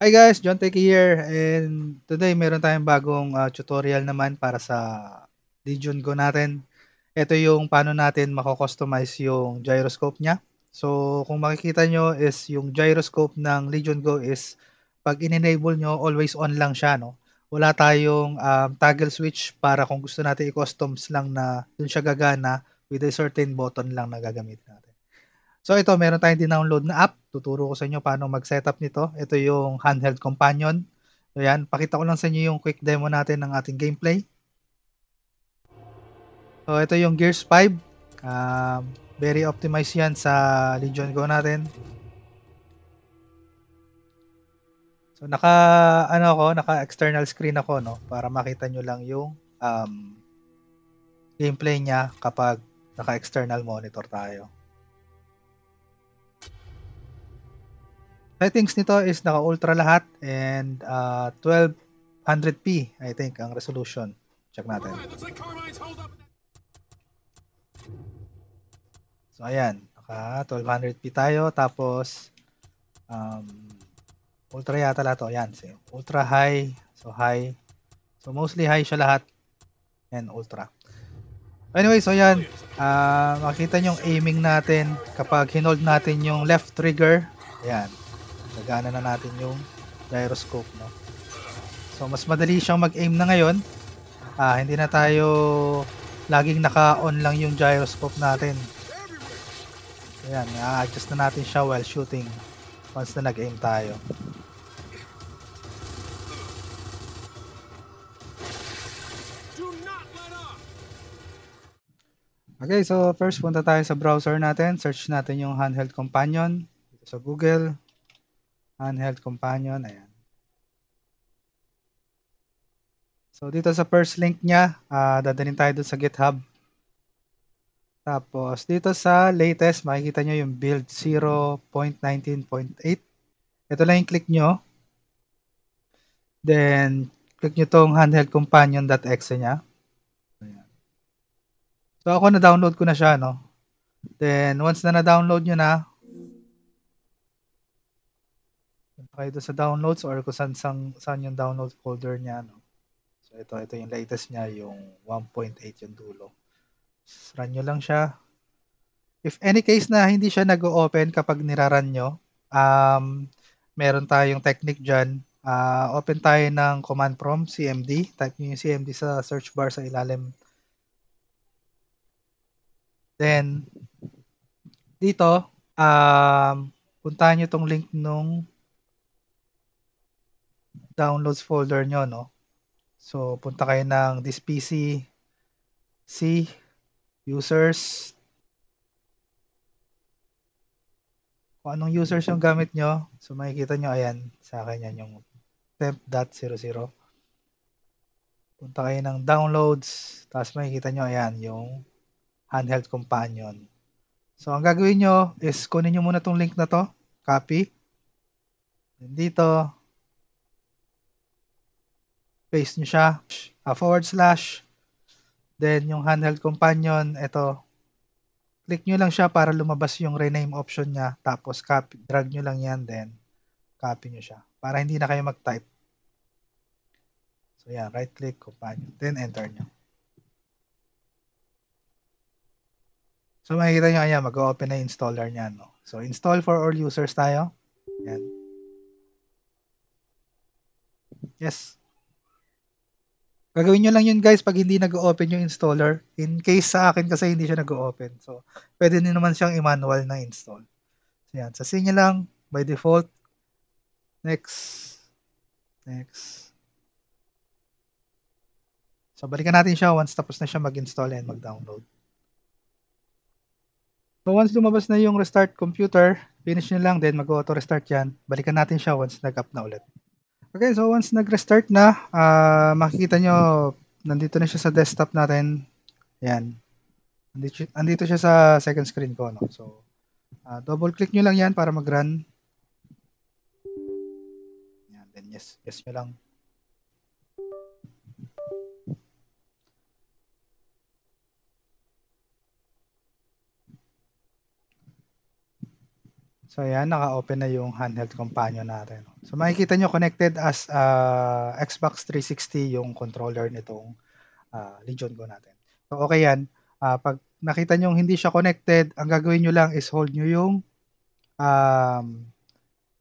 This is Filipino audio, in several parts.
Hi guys, John Tech here and today meron tayong bagong uh, tutorial naman para sa Legion Go natin. Ito yung paano natin mako-customize yung gyroscope niya. So kung makikita nyo is yung gyroscope ng Legion Go is pag in-enable nyo always on lang siya no. Wala tayong um, toggle switch para kung gusto natin i-customs lang na dun siya gagana with a certain button lang na gagamit natin. So ito, meron tayong dinownload na app. Tuturo ko sa inyo paano mag-setup nito. Ito yung handheld companion. So pakita ko lang sa inyo yung quick demo natin ng ating gameplay. So ito yung Gears 5. Um, very optimized yan sa Legion Go natin. So naka ano ako, naka external screen ako no para makita nyo lang yung um, gameplay niya kapag naka external monitor tayo. settings nito is naka ultra lahat and uh, 1200p I think ang resolution. Check natin. So ayan, naka 1200p tayo tapos um, ultra yata lahat to. Ayan, so, ultra high, so high. So mostly high siya lahat and ultra. Anyway, so ayan. Uh, makita nyo yung aiming natin kapag hinold natin yung left trigger. Ayan. Lagana na natin yung gyroscope, no? So, mas madali siyang mag-aim na ngayon. Ah, hindi na tayo laging naka-on lang yung gyroscope natin. Ayan, i-adjust na natin siya while shooting once na nag-aim tayo. Okay, so first punta tayo sa browser natin. Search natin yung handheld companion dito sa Google handheld Companion, ayan. So, dito sa first link niya, uh, dadalhin tayo doon sa GitHub. Tapos, dito sa latest, makikita nyo yung build 0.19.8. Ito lang yung click nyo. Then, click nyo tong handheldcompanion.exe niya. Ayan. So, ako na-download ko na siya, no? Then, once na na-download nyo na, kayo doon sa downloads or kung saan, saan, saan yung download folder niya. No? So ito, ito yung latest niya, yung 1.8 yung dulo. So, run nyo lang siya. If any case na hindi siya nag-open kapag niraran nyo, um, meron tayong technique dyan. Uh, open tayo ng command prompt, cmd. Type nyo yung cmd sa search bar sa ilalim. Then, dito, um, puntahan nyo tong link nung downloads folder nyo, no? So, punta kayo ng this PC, C, users, kung anong users yung gamit nyo, so makikita nyo, ayan, sa akin yan yung temp.00. Punta kayo ng downloads, tapos makikita nyo, ayan, yung handheld companion. So, ang gagawin nyo is kunin nyo muna tong link na to, copy, dito, paste nyo siya, uh, forward slash, then yung handheld companion, ito, click nyo lang siya para lumabas yung rename option niya, tapos copy, drag nyo lang yan, then copy nyo siya, para hindi na kayo mag-type. So yeah, right click, companion, then enter nyo. So makikita nyo, ayan, mag-open na installer niya. No? So install for all users tayo. Yan. Yes. Gagawin nyo lang yun guys pag hindi nag-open yung installer. In case sa akin kasi hindi siya nag-open. So, pwede din naman siyang i-manual na install. So, yan. Sa sinya lang, by default. Next. Next. So, balikan natin siya once tapos na siya mag-install and mag-download. So, once lumabas na yung restart computer, finish nyo lang, then mag-auto-restart yan. Balikan natin siya once nag-up na ulit. Okay, so once nag-restart na, uh, makikita nyo, nandito na siya sa desktop natin. Ayan. Andito, andito siya sa second screen ko. No? So, uh, ah, double-click nyo lang yan para mag-run. Yan, then yes, yes nyo lang. So, ayan, naka-open na yung handheld companion natin. So makikita nyo connected as uh, Xbox 360 yung controller nitong uh, Legion Go natin. So okay yan. Uh, pag nakita nyo hindi siya connected, ang gagawin nyo lang is hold nyo yung um,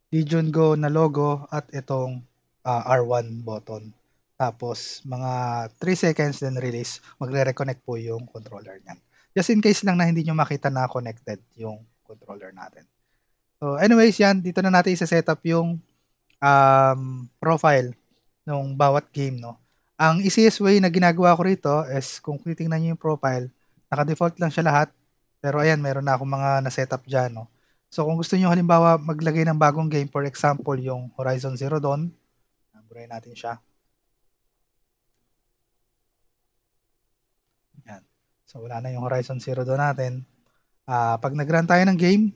Legion Go na logo at itong uh, R1 button. Tapos mga 3 seconds then release, magre-reconnect po yung controller niyan. Just in case lang na hindi nyo makita na connected yung controller natin. So anyways, yan. Dito na natin isa-setup yung um, profile ng bawat game, no? Ang easiest way na ginagawa ko rito is kung titingnan niyo yung profile, naka-default lang siya lahat. Pero ayan, meron na akong mga na-setup diyan, no? So kung gusto niyo halimbawa maglagay ng bagong game, for example, yung Horizon Zero Dawn, burayin natin siya. Yan. So wala na yung Horizon Zero Dawn natin. Uh, pag nag tayo ng game,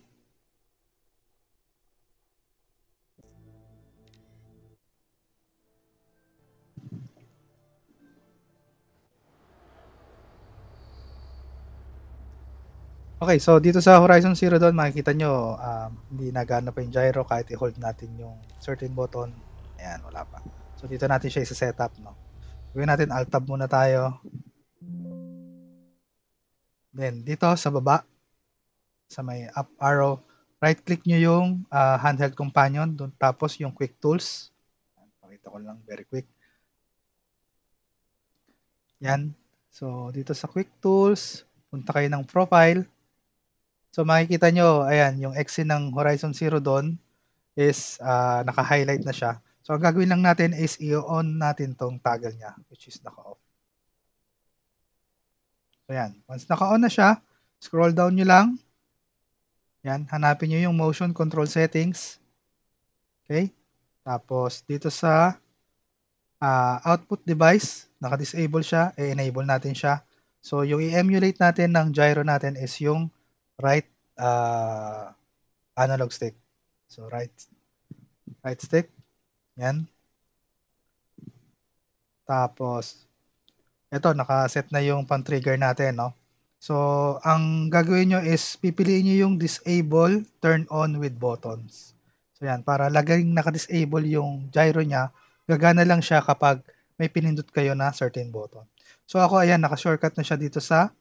Okay, so dito sa Horizon Zero Dawn makikita nyo um, hindi nagana pa yung gyro kahit i-hold natin yung certain button. Ayan, wala pa. So dito natin siya i-set up, no. Gawin natin alt tab muna tayo. Then dito sa baba sa may up arrow, right click nyo yung uh, handheld companion, dun, tapos yung quick tools. pakita ko lang very quick. Yan. So dito sa quick tools, punta kayo ng profile. So makikita nyo, ayan, yung exe ng Horizon Zero Dawn is uh, naka-highlight na siya. So ang gagawin lang natin is i-on natin tong toggle niya, which is naka-off. So yan, once naka-on na siya, scroll down nyo lang. Yan, hanapin nyo yung motion control settings. Okay? Tapos dito sa uh, output device, naka-disable siya, i-enable natin siya. So yung i-emulate natin ng gyro natin is yung right uh, analog stick. So right right stick. Yan. Tapos eto, naka-set na yung pan-trigger natin, no? So, ang gagawin nyo is pipiliin nyo yung disable turn on with buttons. So, yan. Para laging naka-disable yung gyro niya, gagana lang siya kapag may pinindot kayo na certain button. So, ako, ayan, naka-shortcut na siya dito sa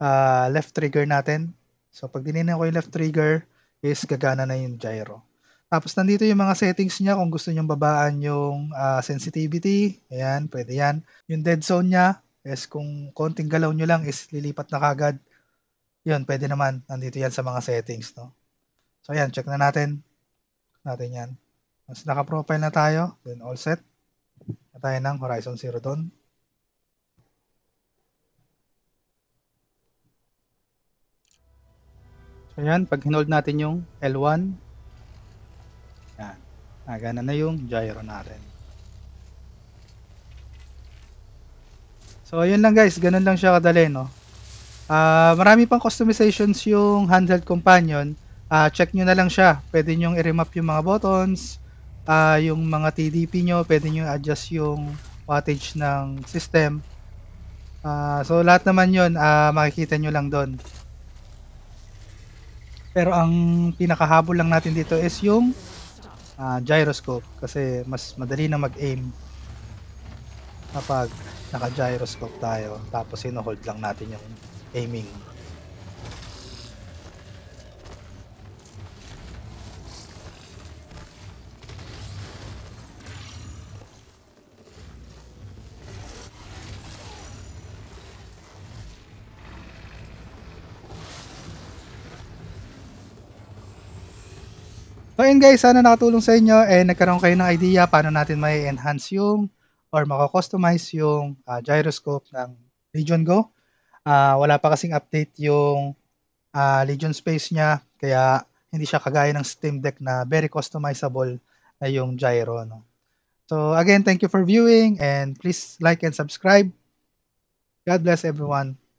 uh, left trigger natin. So pag dininaw ko yung left trigger is gagana na yung gyro. Tapos nandito yung mga settings niya kung gusto niyong babaan yung uh, sensitivity. Ayan, pwede yan. Yung dead zone niya is kung konting galaw niyo lang is lilipat na kagad. Yun, pwede naman. Nandito yan sa mga settings. No? So ayan, check na natin. natin yan. Mas naka-profile na tayo. Then all set. Na tayo ng Horizon Zero Dawn. Ayan, pag hinold natin yung L1, yan, nagana na yung gyro natin. So, ayun lang guys, ganun lang siya kadali, no? Uh, marami pang customizations yung handheld companion. Uh, check nyo na lang siya. Pwede nyo i-remap yung mga buttons, uh, yung mga TDP nyo, pwede nyo adjust yung wattage ng system. Uh, so, lahat naman yun, uh, makikita nyo lang doon. Pero ang pinakahabol lang natin dito is yung uh, gyroscope kasi mas madali na mag-aim kapag naka-gyroscope tayo tapos hino-hold lang natin yung aiming. So ayun guys, sana nakatulong sa inyo and nagkaroon kayo ng idea paano natin may enhance yung or makakustomize yung uh, gyroscope ng Legion Go. Uh, wala pa kasing update yung uh, Legion Space niya kaya hindi siya kagaya ng Steam Deck na very customizable na yung gyro. No? So again, thank you for viewing and please like and subscribe. God bless everyone.